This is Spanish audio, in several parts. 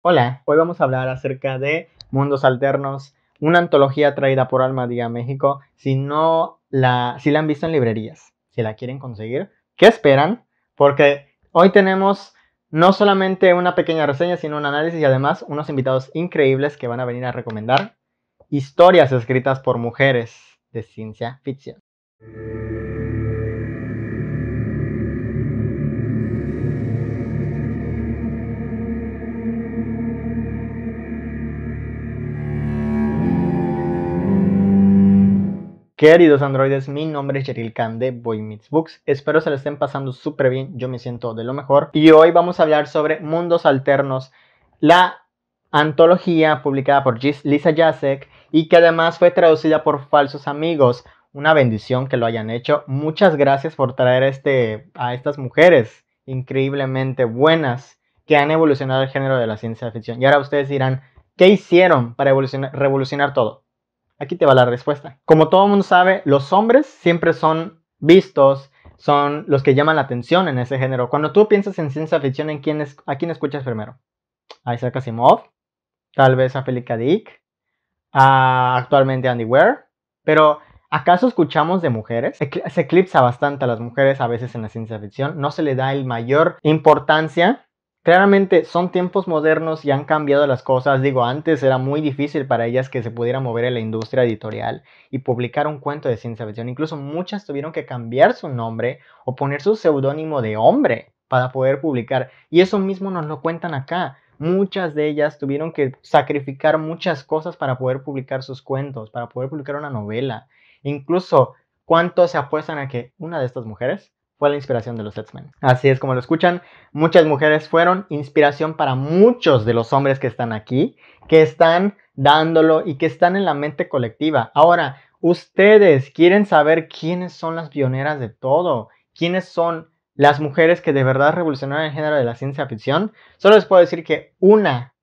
Hola, hoy vamos a hablar acerca de Mundos Alternos, una antología traída por Almadía México. Si no la, si la han visto en librerías, si la quieren conseguir, ¿qué esperan? Porque hoy tenemos no solamente una pequeña reseña, sino un análisis y además unos invitados increíbles que van a venir a recomendar historias escritas por mujeres de ciencia ficción. Queridos androides, mi nombre es Cheryl Khan de Boy Meets Books. Espero se lo estén pasando súper bien, yo me siento de lo mejor. Y hoy vamos a hablar sobre Mundos Alternos, la antología publicada por Lisa Jacek y que además fue traducida por Falsos Amigos. Una bendición que lo hayan hecho. Muchas gracias por traer a, este, a estas mujeres increíblemente buenas que han evolucionado el género de la ciencia ficción. Y ahora ustedes dirán, ¿qué hicieron para revolucionar todo? Aquí te va la respuesta. Como todo el mundo sabe, los hombres siempre son vistos, son los que llaman la atención en ese género. Cuando tú piensas en ciencia ficción, ¿en es, ¿a quién escuchas primero? A Isaac Asimov, tal vez a Felica Dick, a actualmente Andy Weir, pero ¿acaso escuchamos de mujeres? Se eclipsa bastante a las mujeres a veces en la ciencia ficción, no se le da el mayor importancia Claramente son tiempos modernos y han cambiado las cosas. Digo, antes era muy difícil para ellas que se pudiera mover en la industria editorial y publicar un cuento de ciencia ficción. Incluso muchas tuvieron que cambiar su nombre o poner su seudónimo de hombre para poder publicar. Y eso mismo nos lo cuentan acá. Muchas de ellas tuvieron que sacrificar muchas cosas para poder publicar sus cuentos, para poder publicar una novela. Incluso, ¿cuántos se apuestan a que una de estas mujeres fue la inspiración de los X-Men. Así es como lo escuchan, muchas mujeres fueron inspiración para muchos de los hombres que están aquí, que están dándolo y que están en la mente colectiva. Ahora, ustedes quieren saber quiénes son las pioneras de todo, quiénes son las mujeres que de verdad revolucionaron el género de la ciencia ficción. Solo les puedo decir que una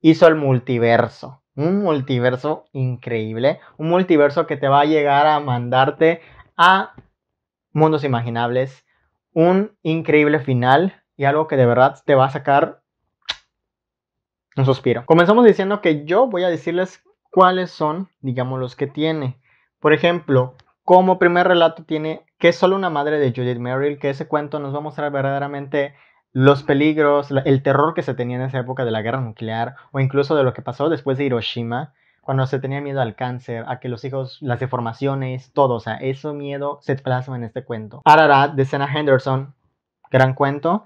hizo el multiverso. Un multiverso increíble, un multiverso que te va a llegar a mandarte a mundos imaginables, un increíble final y algo que de verdad te va a sacar un suspiro. Comenzamos diciendo que yo voy a decirles cuáles son, digamos, los que tiene. Por ejemplo, como primer relato tiene Que es solo una madre de Judith Merrill, que ese cuento nos va a mostrar verdaderamente los peligros, el terror que se tenía en esa época de la guerra nuclear o incluso de lo que pasó después de Hiroshima cuando se tenía miedo al cáncer, a que los hijos, las deformaciones, todo, o sea, ese miedo se plasma en este cuento. Ararat de Sena Henderson, gran cuento.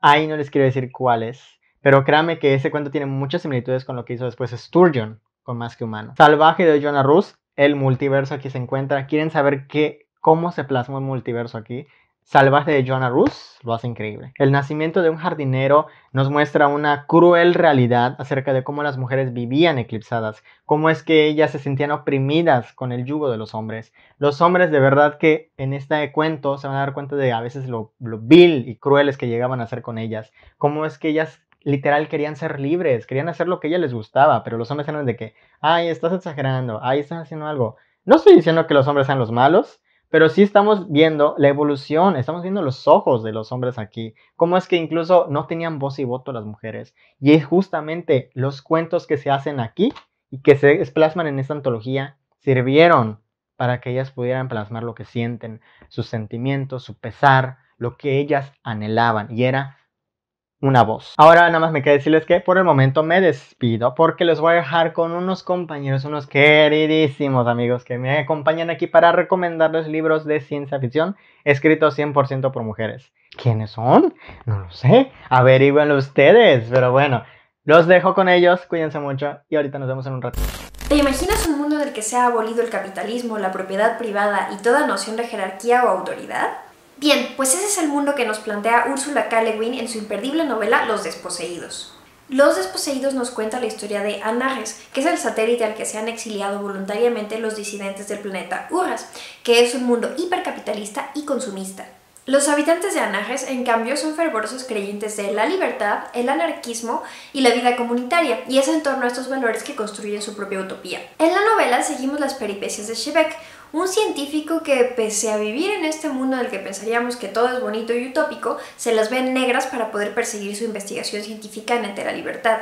Ahí no les quiero decir cuál pero créanme que ese cuento tiene muchas similitudes con lo que hizo después Sturgeon con Más que Humano. Salvaje de Jonah Rus, el multiverso aquí se encuentra. ¿Quieren saber qué, cómo se plasmó el multiverso aquí? salvaje de Joanna Russ lo hace increíble. El nacimiento de un jardinero nos muestra una cruel realidad acerca de cómo las mujeres vivían eclipsadas, cómo es que ellas se sentían oprimidas con el yugo de los hombres. Los hombres de verdad que en este cuento se van a dar cuenta de a veces lo, vil y crueles que llegaban a ser con ellas, cómo es que ellas literal querían ser libres, querían hacer lo que a ellas les gustaba, pero los hombres eran de que, ay, estás exagerando, ay, estás haciendo algo. No estoy diciendo que los hombres sean los malos, pero sí estamos viendo la evolución, estamos viendo los ojos de los hombres aquí, cómo es que incluso no tenían voz y voto las mujeres. Y es justamente los cuentos que se hacen aquí y que se plasman en esta antología sirvieron para que ellas pudieran plasmar lo que sienten, sus sentimientos, su pesar, lo que ellas anhelaban. Y era una voz. Ahora nada más me queda decirles que por el momento me despido porque les voy a dejar con unos compañeros, unos queridísimos amigos que me acompañan aquí para recomendarles libros de ciencia ficción escritos 100% por mujeres. ¿Quiénes son? No lo sé. Averíguenlo ustedes. Pero bueno, los dejo con ellos. Cuídense mucho y ahorita nos vemos en un ratito. ¿Te imaginas un mundo en el que se ha abolido el capitalismo, la propiedad privada y toda noción de jerarquía o autoridad? Bien, pues ese es el mundo que nos plantea Úrsula K. Le en su imperdible novela Los Desposeídos. Los Desposeídos nos cuenta la historia de Anares, que es el satélite al que se han exiliado voluntariamente los disidentes del planeta Urras, que es un mundo hipercapitalista y consumista. Los habitantes de Anares, en cambio, son fervorosos creyentes de la libertad, el anarquismo y la vida comunitaria, y es en torno a estos valores que construyen su propia utopía. En la novela seguimos las peripecias de Shebek, un científico que, pese a vivir en este mundo del que pensaríamos que todo es bonito y utópico, se las ve negras para poder perseguir su investigación científica en entera libertad.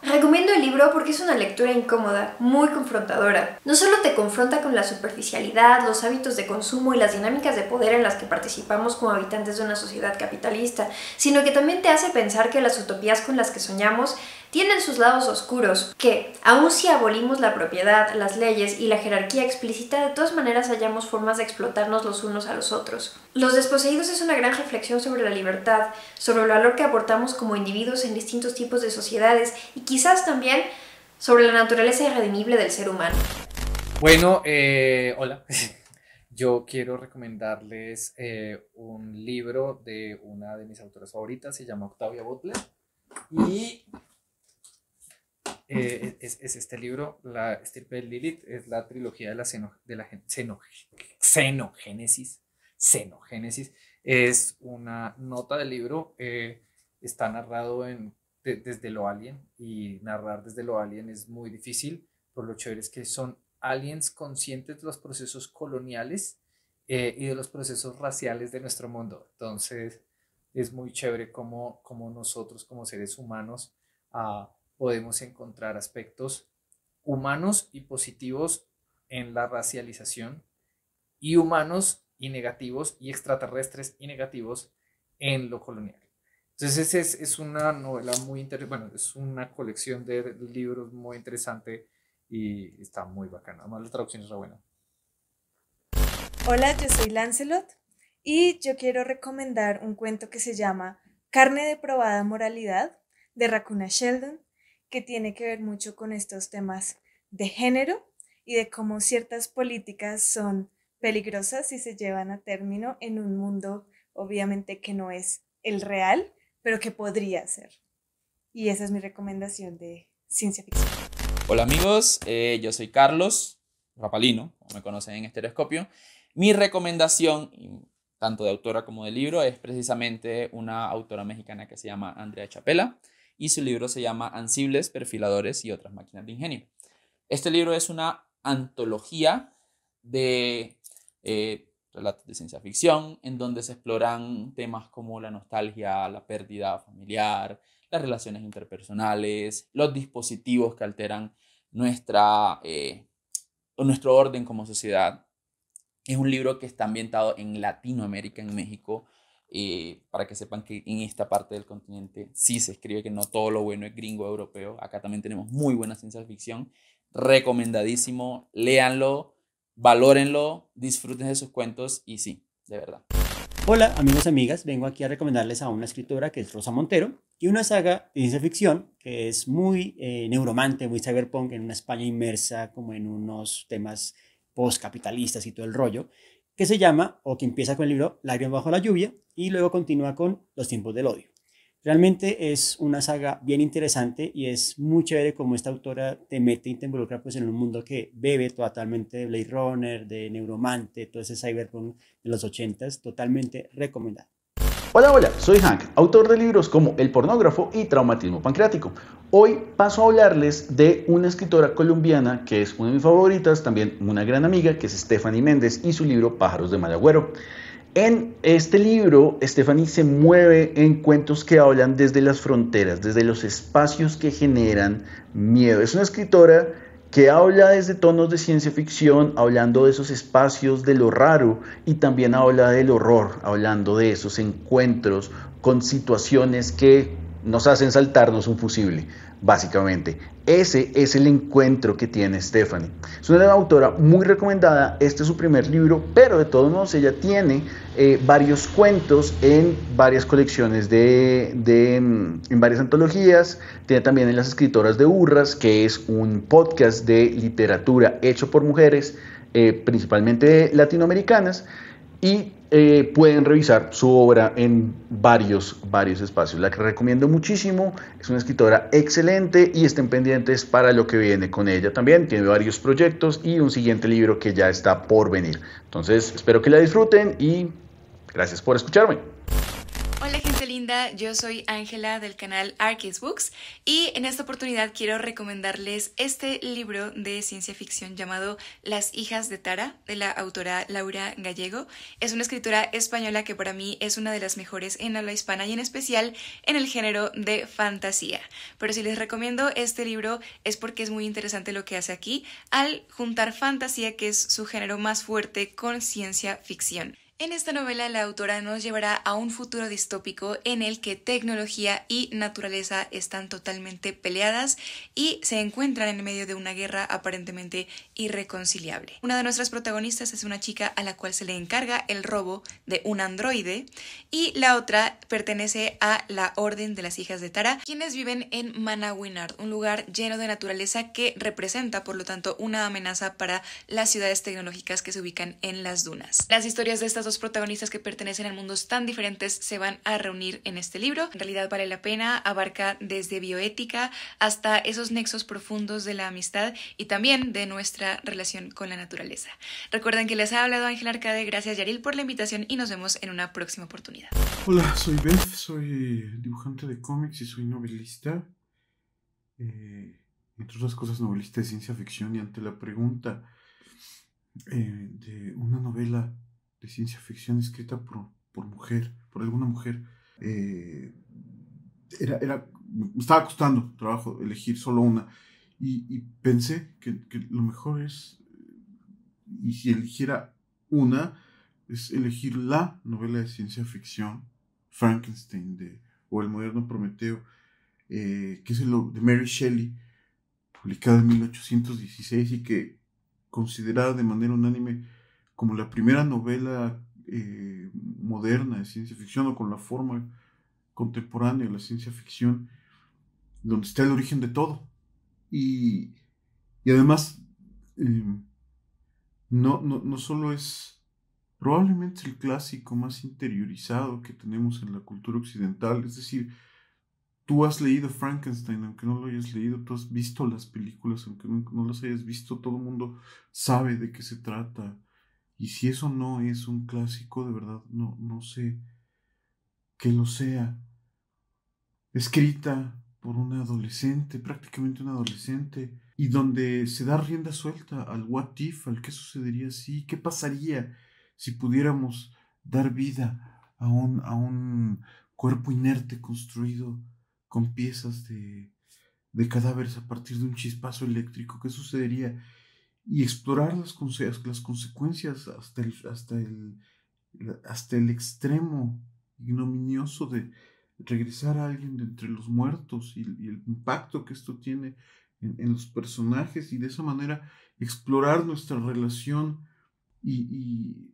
Recomiendo el libro porque es una lectura incómoda, muy confrontadora. No solo te confronta con la superficialidad, los hábitos de consumo y las dinámicas de poder en las que participamos como habitantes de una sociedad capitalista, sino que también te hace pensar que las utopías con las que soñamos tienen sus lados oscuros, que, aun si abolimos la propiedad, las leyes y la jerarquía explícita, de todas maneras hallamos formas de explotarnos los unos a los otros. Los desposeídos es una gran reflexión sobre la libertad, sobre el valor que aportamos como individuos en distintos tipos de sociedades y quizás también sobre la naturaleza irredimible del ser humano. Bueno, eh, hola. Yo quiero recomendarles eh, un libro de una de mis autoras favoritas, se llama Octavia Butler. Y eh, es, este libro, La estirpe de Lilith, es la trilogía de la, seno, de la seno, xenogénesis. Xenogénesis es una nota del libro, eh, está narrado en, desde lo alien y narrar desde lo alien es muy difícil, por lo chévere es que son aliens conscientes de los procesos coloniales eh, y de los procesos raciales de nuestro mundo. Entonces, es muy chévere como, como nosotros como seres humanos... Ah, podemos encontrar aspectos humanos y positivos en la racialización y humanos y negativos y extraterrestres y negativos en lo colonial. Entonces es, es una novela muy interesante, bueno, es una colección de libros muy interesante y está muy bacana. Además la traducción es buena. Hola, yo soy Lancelot y yo quiero recomendar un cuento que se llama Carne de probada moralidad de Racuna Sheldon que tiene que ver mucho con estos temas de género y de cómo ciertas políticas son peligrosas si se llevan a término en un mundo obviamente que no es el real, pero que podría ser. Y esa es mi recomendación de ciencia ficción. Hola amigos, eh, yo soy Carlos Rapalino, me conocen en Estereoscopio. Mi recomendación, tanto de autora como de libro, es precisamente una autora mexicana que se llama Andrea Chapela y su libro se llama Ansibles, Perfiladores y otras máquinas de ingenio. Este libro es una antología de eh, relatos de ciencia ficción en donde se exploran temas como la nostalgia, la pérdida familiar, las relaciones interpersonales, los dispositivos que alteran nuestra, eh, nuestro orden como sociedad. Es un libro que está ambientado en Latinoamérica, en México, eh, para que sepan que en esta parte del continente sí se escribe que no todo lo bueno es gringo europeo. Acá también tenemos muy buena ciencia ficción. Recomendadísimo, léanlo, valórenlo, disfruten de sus cuentos y sí, de verdad. Hola amigos y amigas, vengo aquí a recomendarles a una escritora que es Rosa Montero y una saga de ciencia ficción que es muy eh, neuromante, muy cyberpunk en una España inmersa como en unos temas postcapitalistas y todo el rollo que se llama, o que empieza con el libro Lágrimas bajo la lluvia, y luego continúa con Los tiempos del odio. Realmente es una saga bien interesante y es muy chévere cómo esta autora te mete y te involucra pues en un mundo que bebe totalmente de Blade Runner, de Neuromante, todo ese cyberpunk de los ochentas, totalmente recomendado. Hola, hola, soy Hank, autor de libros como El pornógrafo y Traumatismo pancreático. Hoy paso a hablarles de una escritora colombiana que es una de mis favoritas, también una gran amiga, que es Stephanie Méndez y su libro Pájaros de Malagüero. En este libro, Stephanie se mueve en cuentos que hablan desde las fronteras, desde los espacios que generan miedo. Es una escritora que habla desde tonos de ciencia ficción, hablando de esos espacios de lo raro y también habla del horror, hablando de esos encuentros con situaciones que nos hacen saltarnos un fusible, básicamente. Ese es el encuentro que tiene Stephanie. Es una autora muy recomendada, este es su primer libro, pero de todos modos ella tiene eh, varios cuentos en varias colecciones de, mm, en varias antologías, tiene también en Las Escritoras de Urras, que es un podcast de literatura hecho por mujeres, eh, principalmente latinoamericanas, y eh, pueden revisar su obra en varios, varios espacios. La que recomiendo muchísimo, es una escritora excelente y estén pendientes para lo que viene con ella también. Tiene varios proyectos y un siguiente libro que ya está por venir. Entonces, espero que la disfruten y gracias por escucharme yo soy Ángela del canal Arcade Books y en esta oportunidad quiero recomendarles este libro de ciencia ficción llamado Las hijas de Tara de la autora Laura Gallego. Es una escritora española que para mí es una de las mejores en habla hispana y en especial en el género de fantasía. Pero si les recomiendo este libro es porque es muy interesante lo que hace aquí al juntar fantasía que es su género más fuerte con ciencia ficción. En esta novela la autora nos llevará a un futuro distópico en el que tecnología y naturaleza están totalmente peleadas y se encuentran en medio de una guerra aparentemente irreconciliable. Una de nuestras protagonistas es una chica a la cual se le encarga el robo de un androide y la otra pertenece a la Orden de las Hijas de Tara, quienes viven en Manawinard, un lugar lleno de naturaleza que representa por lo tanto una amenaza para las ciudades tecnológicas que se ubican en las dunas. Las historias de estas dos protagonistas que pertenecen a mundos tan diferentes se van a reunir en este libro. En realidad vale la pena, abarca desde bioética hasta esos nexos profundos de la amistad y también de nuestra relación con la naturaleza. Recuerden que les ha hablado Ángel Arcade, gracias Yaril por la invitación y nos vemos en una próxima oportunidad. Hola, soy Beth, soy eh, dibujante de cómics y soy novelista. Eh, entre otras cosas, novelista de ciencia ficción y ante la pregunta eh, de una novela ciencia ficción escrita por, por mujer, por alguna mujer. Eh, era, era, me estaba costando trabajo elegir solo una. Y, pensé que, lo mejor es, y si eligiera una, es elegir la novela de ciencia ficción, Frankenstein, de, o El moderno Prometeo, eh, que es el de Mary Shelley, publicada en 1816 y que considerada de manera unánime como la primera novela eh, moderna de ciencia ficción o con la forma contemporánea de la ciencia ficción, donde está el origen de todo. Y, además, em, no, no, no solo es probablemente el clásico más interiorizado que tenemos en la cultura occidental, es decir, tú has leído Frankenstein, aunque no lo hayas leído, tú has visto las películas, aunque no, las hayas visto, todo el mundo sabe de qué se trata. Y si eso no es un clásico, de verdad, no, no sé que lo sea. Escrita por un adolescente, prácticamente un adolescente, y donde se da rienda suelta al what if, al qué sucedería si, qué pasaría si pudiéramos dar vida a un, a un cuerpo inerte construido con piezas de, de cadáveres a partir de un chispazo eléctrico, qué sucedería y explorar las, consecuencias hasta el, hasta, el, extremo ignominioso de regresar a alguien de entre los muertos y, el impacto que esto tiene en, los personajes y de esa manera explorar nuestra relación y,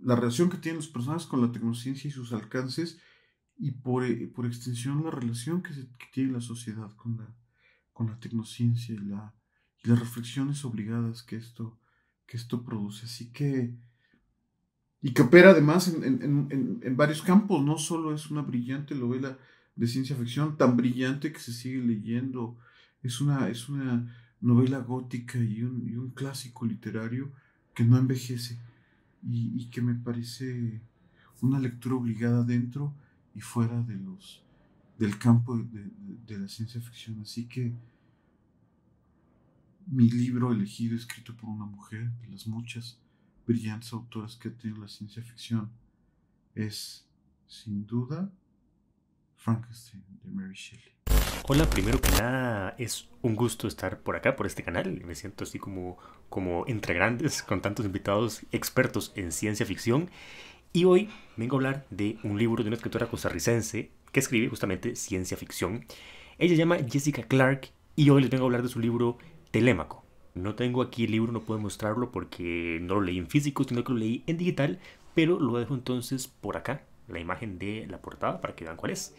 la relación que tienen los personajes con la tecnociencia y sus alcances y por, eh, por extensión la relación que, tiene la sociedad con la, con la tecnociencia y la y las reflexiones obligadas que esto, que esto produce. Así que, y que opera además en, en, varios campos, no solo es una brillante novela de ciencia ficción, tan brillante que se sigue leyendo, es una, es una novela gótica y un, y un clásico literario que no envejece y, que me parece una lectura obligada dentro y fuera de los, del campo de la ciencia ficción. Así que mi libro elegido escrito por una mujer, de las muchas brillantes autoras que ha tenido la ciencia ficción, es, sin duda, Frankenstein de Mary Shelley. Hola, primero que nada, es un gusto estar por acá, por este canal. Me siento así como, como entre grandes, con tantos invitados expertos en ciencia ficción. Y hoy vengo a hablar de un libro de una escritora costarricense que escribe justamente ciencia ficción. Ella se llama Jessica Clark y hoy les vengo a hablar de su libro Telémaco. No tengo aquí el libro, no puedo mostrarlo porque no lo leí en físico, sino que lo leí en digital, pero lo dejo entonces por acá, la imagen de la portada, para que vean cuál es.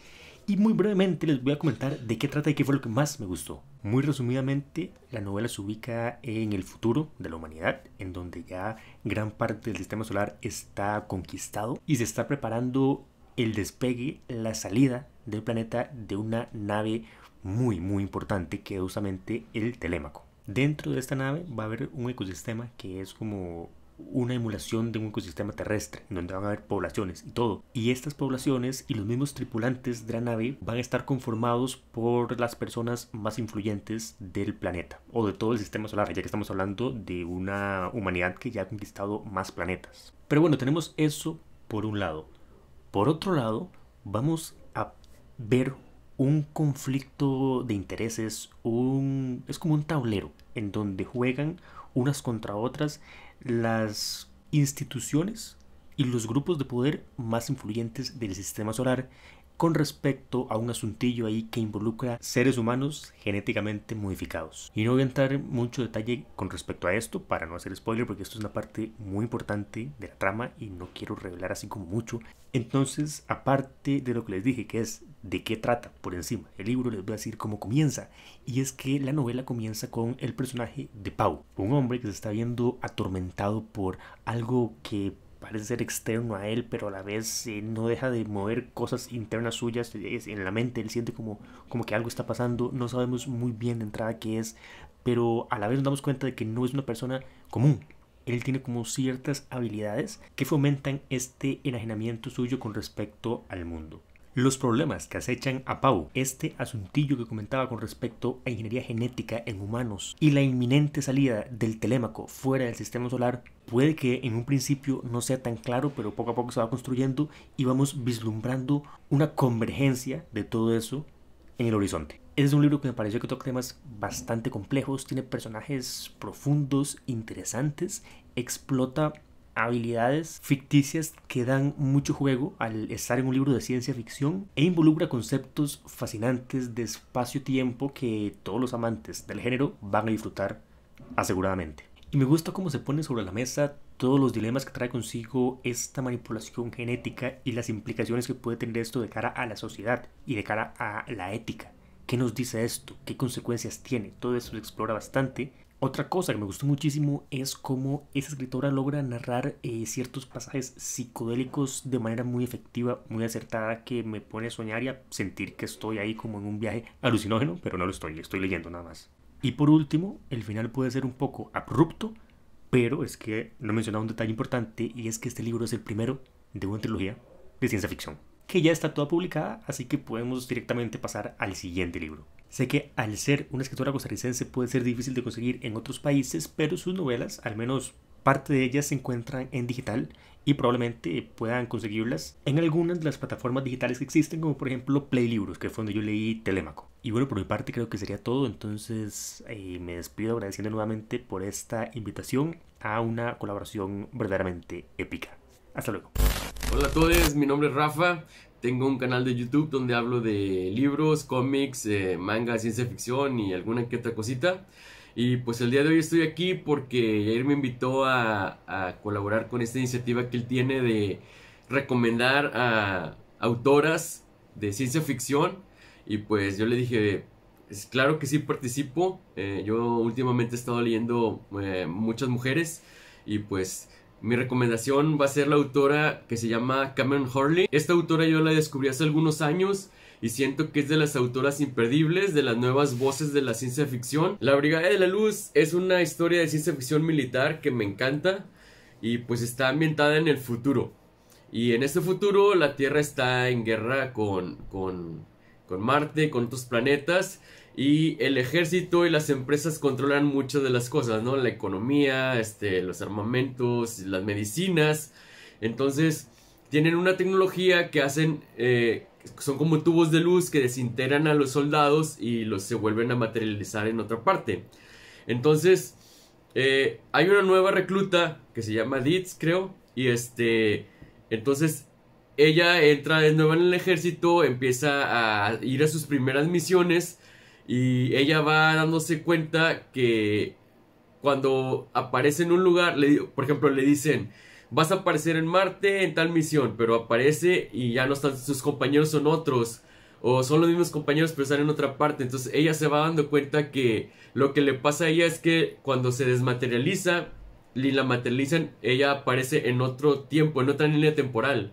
Y muy brevemente les voy a comentar de qué trata y qué fue lo que más me gustó. Muy resumidamente, la novela se ubica en el futuro de la humanidad, en donde ya gran parte del sistema solar está conquistado y se está preparando el despegue, la salida del planeta de una nave muy muy importante que es justamente el Telémaco. Dentro de esta nave va a haber un ecosistema que es como una emulación de un ecosistema terrestre, donde van a haber poblaciones y todo. Y estas poblaciones y los mismos tripulantes de la nave van a estar conformados por las personas más influyentes del planeta o de todo el sistema solar, ya que estamos hablando de una humanidad que ya ha conquistado más planetas. Pero bueno, tenemos eso por un lado. Por otro lado, vamos ver un conflicto de intereses, un, es como un tablero en donde juegan unas contra otras las instituciones y los grupos de poder más influyentes del sistema solar con respecto a un asuntillo ahí que involucra seres humanos genéticamente modificados. Y no voy a entrar en mucho detalle con respecto a esto para no hacer spoiler porque esto es una parte muy importante de la trama y no quiero revelar así como mucho. Entonces, aparte de lo que les dije que es de qué trata por encima. El libro les voy a decir cómo comienza. Y es que la novela comienza con el personaje de Pau, un hombre que se está viendo atormentado por algo que parece ser externo a él, pero a la vez eh, no deja de mover cosas internas suyas en la mente. Él siente como, como que algo está pasando. No sabemos muy bien de entrada qué es, pero a la vez nos damos cuenta de que no es una persona común. Él tiene como ciertas habilidades que fomentan este enajenamiento suyo con respecto al mundo los problemas que acechan a Pau, este asuntillo que comentaba con respecto a ingeniería genética en humanos y la inminente salida del telémaco fuera del sistema solar, puede que en un principio no sea tan claro, pero poco a poco se va construyendo y vamos vislumbrando una convergencia de todo eso en el horizonte. Este es un libro que me pareció que toca temas bastante complejos, tiene personajes profundos, interesantes, explota habilidades ficticias que dan mucho juego al estar en un libro de ciencia ficción e involucra conceptos fascinantes de espacio-tiempo que todos los amantes del género van a disfrutar aseguradamente. Y me gusta cómo se pone sobre la mesa todos los dilemas que trae consigo esta manipulación genética y las implicaciones que puede tener esto de cara a la sociedad y de cara a la ética. ¿Qué nos dice esto? ¿Qué consecuencias tiene? Todo eso se explora bastante otra cosa que me gustó muchísimo es cómo esa escritora logra narrar eh, ciertos pasajes psicodélicos de manera muy efectiva, muy acertada, que me pone a soñar y a sentir que estoy ahí como en un viaje alucinógeno, pero no lo estoy, estoy leyendo nada más. Y por último, el final puede ser un poco abrupto, pero es que no he mencionado un detalle importante y es que este libro es el primero de una trilogía de ciencia ficción, que ya está toda publicada, así que podemos directamente pasar al siguiente libro. Sé que al ser una escritora costarricense puede ser difícil de conseguir en otros países, pero sus novelas, al menos parte de ellas, se encuentran en digital y probablemente puedan conseguirlas en algunas de las plataformas digitales que existen, como por ejemplo Playlibros, que fue donde yo leí Telémaco. Y bueno, por mi parte creo que sería todo, entonces eh, me despido agradeciendo nuevamente por esta invitación a una colaboración verdaderamente épica. Hasta luego. Hola a todos, mi nombre es Rafa. Tengo un canal de YouTube donde hablo de libros, cómics, eh, manga, ciencia ficción y alguna que otra cosita. Y pues el día de hoy estoy aquí porque él me invitó a, colaborar con esta iniciativa que él tiene de recomendar a autoras de ciencia ficción. Y pues yo le dije, es claro que sí participo. Eh, yo últimamente he estado leyendo eh, muchas mujeres y pues mi recomendación va a ser la autora que se llama Cameron Horley. Esta autora yo la descubrí hace algunos años y siento que es de las autoras imperdibles de las nuevas voces de la ciencia ficción. La Brigada de la Luz es una historia de ciencia ficción militar que me encanta y pues está ambientada en el futuro. Y en este futuro la Tierra está en guerra con, con Marte, con otros planetas y el ejército y las empresas controlan muchas de las cosas, ¿no? La economía, este, los armamentos, las medicinas. Entonces, tienen una tecnología que hacen, eh, son como tubos de luz que desintegran a los soldados y los se vuelven a materializar en otra parte. Entonces, eh, hay una nueva recluta que se llama Ditz, creo. Y este, entonces ella entra de nuevo en el ejército, empieza a ir a sus primeras misiones y ella va dándose cuenta que cuando aparece en un lugar, por ejemplo, le dicen, vas a aparecer en Marte en tal misión, pero aparece y ya no están sus compañeros, son otros. O son los mismos compañeros pero están en otra parte. Entonces ella se va dando cuenta que lo que le pasa a ella es que cuando se desmaterializa y la materializan, ella aparece en otro tiempo, en otra línea temporal.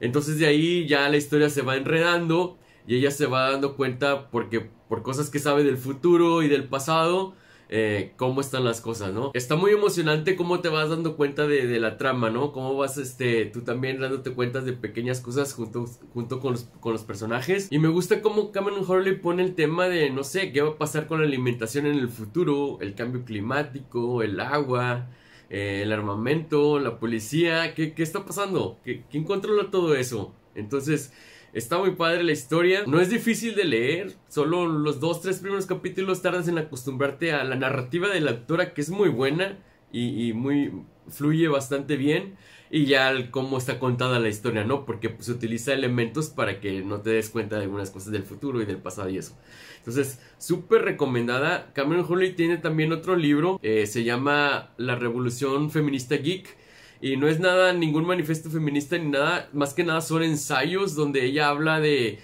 Entonces de ahí ya la historia se va enredando y ella se va dando cuenta porque por cosas que sabe del futuro y del pasado. Eh, cómo están las cosas, ¿no? Está muy emocionante cómo te vas dando cuenta de, la trama, ¿no? Cómo vas, este, tú también dándote cuenta de pequeñas cosas junto, junto con, los, con los personajes. Y me gusta cómo Cameron Hurley pone el tema de, no sé, qué va a pasar con la alimentación en el futuro, el cambio climático, el agua. Eh, el armamento, la policía, ¿qué, está pasando? ¿Qué, ¿Quién controla todo eso? Entonces, Está muy padre la historia. No es difícil de leer. Solo los dos, tres primeros capítulos tardas en acostumbrarte a la narrativa de la autora, que es muy buena y, muy fluye bastante bien. Y ya cómo está contada la historia, ¿no? Porque pues, se utiliza elementos para que no te des cuenta de algunas cosas del futuro y del pasado y eso. Entonces, súper recomendada. Cameron Hurley tiene también otro libro. Eh, se llama La Revolución Feminista Geek y no es nada, ningún manifiesto feminista ni nada, más que nada son ensayos donde ella habla de,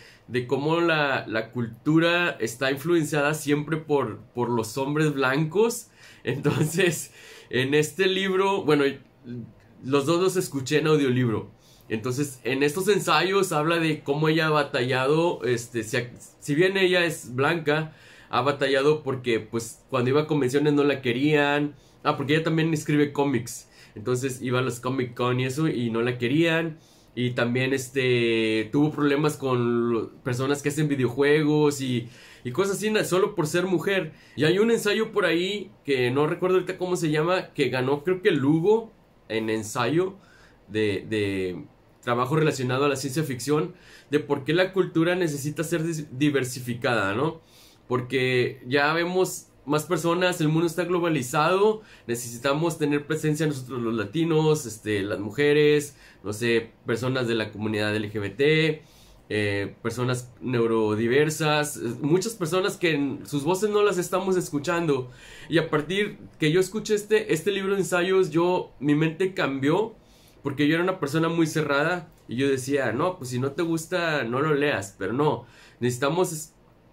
cómo la, cultura está influenciada siempre por, por los hombres blancos. Entonces, en este libro, bueno, los dos los escuché en audiolibro. Entonces, en estos ensayos habla de cómo ella ha batallado, este, si, bien ella es blanca, ha batallado porque, pues, cuando iba a convenciones no la querían. Ah, porque ella también escribe cómics. Entonces iba a los Comic Con y eso y no la querían. Y también este tuvo problemas con personas que hacen videojuegos y, y cosas así solo por ser mujer. Y hay un ensayo por ahí que no recuerdo ahorita cómo se llama, que ganó creo que Lugo en ensayo de, de trabajo relacionado a la ciencia ficción, de por qué la cultura necesita ser diversificada, ¿no? Porque ya vemos más personas, el mundo está globalizado, necesitamos tener presencia nosotros los latinos, este, las mujeres, no sé, personas de la comunidad LGBT, eh, personas neurodiversas, eh, muchas personas que sus voces no las estamos escuchando. Y a partir que yo escuché este, este libro de ensayos, yo, mi mente cambió porque yo era una persona muy cerrada y yo decía, no, pues si no te gusta, no lo leas, pero no, necesitamos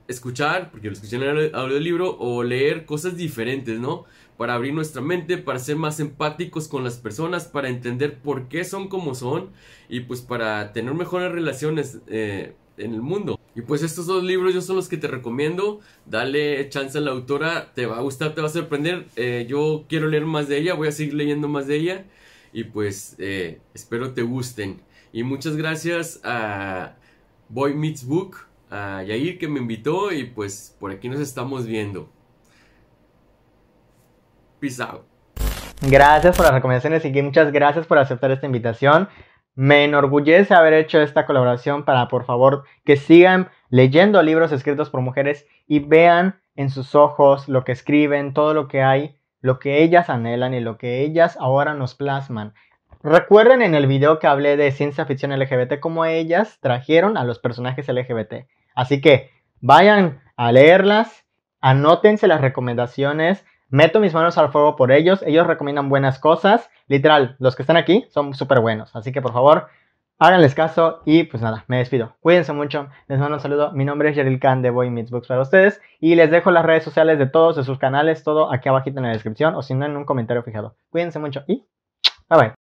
escuchar, porque lo escuché en el libro o leer cosas diferentes, ¿no? Para abrir nuestra mente, para ser más empáticos con las personas, para entender por qué son como son y pues para tener mejores relaciones eh, en el mundo. Y pues estos dos libros yo son los que te recomiendo. Dale chance a la autora, te va a gustar, te va a sorprender. Eh, yo quiero leer más de ella, voy a seguir leyendo más de ella y pues eh, espero te gusten. Y muchas gracias a Boy Meets Book a Yair que me invitó y pues por aquí nos estamos viendo. Peace Gracias por las recomendaciones y muchas gracias por aceptar esta invitación. Me enorgullece haber hecho esta colaboración para, por favor, que sigan leyendo libros escritos por mujeres y vean en sus ojos lo que escriben, todo lo que hay, lo que ellas anhelan y lo que ellas ahora nos plasman. Recuerden en el video que hablé de ciencia ficción LGBT cómo ellas trajeron a los personajes LGBT. Así que vayan a leerlas, anótense las recomendaciones, meto mis manos al fuego por ellos, ellos recomiendan buenas cosas, literal, los que están aquí son súper buenos, así que por favor, háganles caso y pues nada, me despido, cuídense mucho, les mando un saludo, mi nombre es Yeril Khan de Boy Meets para ustedes y les dejo las redes sociales de todos, de sus canales, todo aquí abajito en la descripción o si no en un comentario fijado, cuídense mucho y bye bye.